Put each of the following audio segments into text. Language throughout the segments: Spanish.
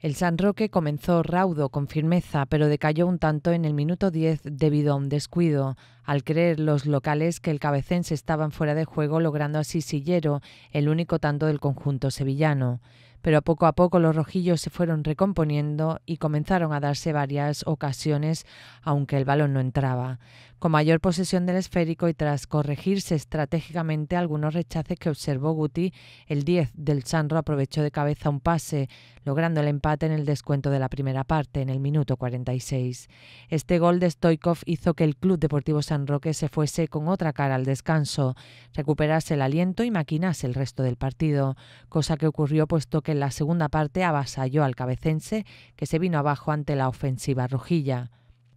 El San Roque comenzó raudo con firmeza, pero decayó un tanto en el minuto 10 debido a un descuido, al creer los locales que el cabecense estaba fuera de juego, logrando así Sillero el único tanto del conjunto sevillano pero poco a poco los rojillos se fueron recomponiendo y comenzaron a darse varias ocasiones, aunque el balón no entraba. Con mayor posesión del esférico y tras corregirse estratégicamente algunos rechaces que observó Guti, el 10 del Sanro aprovechó de cabeza un pase, logrando el empate en el descuento de la primera parte, en el minuto 46. Este gol de Stoikov hizo que el Club Deportivo San Roque se fuese con otra cara al descanso, recuperase el aliento y maquinase el resto del partido, cosa que ocurrió puesto que en la segunda parte avasalló al cabecense que se vino abajo ante la ofensiva rojilla.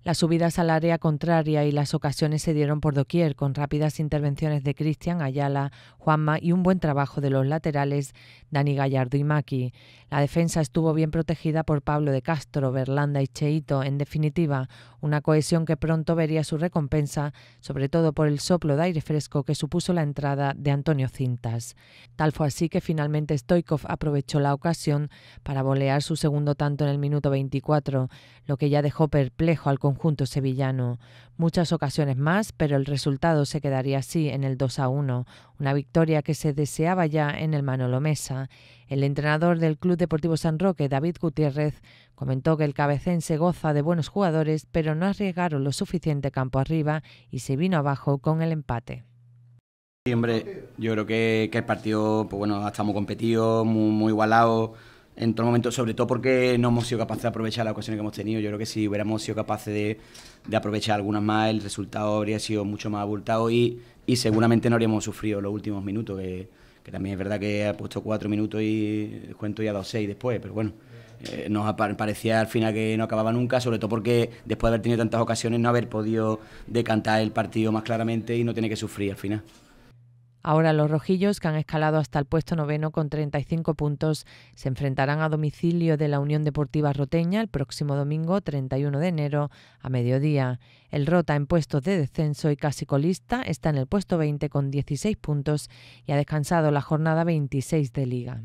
La subida al área contraria y las ocasiones se dieron por doquier, con rápidas intervenciones de Cristian Ayala, Juanma y un buen trabajo de los laterales Dani Gallardo y Maki. La defensa estuvo bien protegida por Pablo de Castro, Berlanda y Cheito. En definitiva, una cohesión que pronto vería su recompensa, sobre todo por el soplo de aire fresco que supuso la entrada de Antonio Cintas. Tal fue así que finalmente Stoikov aprovechó la ocasión para volear su segundo tanto en el minuto 24, lo que ya dejó perplejo al conjunto conjunto sevillano. Muchas ocasiones más, pero el resultado se quedaría así en el 2 a 1, una victoria que se deseaba ya en el Manolo Mesa. El entrenador del Club Deportivo San Roque, David Gutiérrez, comentó que el cabecense goza de buenos jugadores, pero no arriesgaron lo suficiente campo arriba y se vino abajo con el empate. yo creo que, el partido, pues bueno, está muy competido, muy igualado en todo momento, sobre todo porque no hemos sido capaces de aprovechar las ocasiones que hemos tenido. Yo creo que si hubiéramos sido capaces de, aprovechar algunas más, el resultado habría sido mucho más abultado y, y seguramente no habríamos sufrido los últimos minutos, que, también es verdad que ha puesto cuatro minutos y cuento ya dos seis después, pero bueno. Eh, nos parecía al final que no acababa nunca, sobre todo porque después de haber tenido tantas ocasiones no haber podido decantar el partido más claramente y no tiene que sufrir al final. Ahora los rojillos, que han escalado hasta el puesto noveno con 35 puntos, se enfrentarán a domicilio de la Unión Deportiva Roteña el próximo domingo 31 de enero a mediodía. El Rota en puestos de descenso y casi colista está en el puesto 20 con 16 puntos y ha descansado la jornada 26 de liga.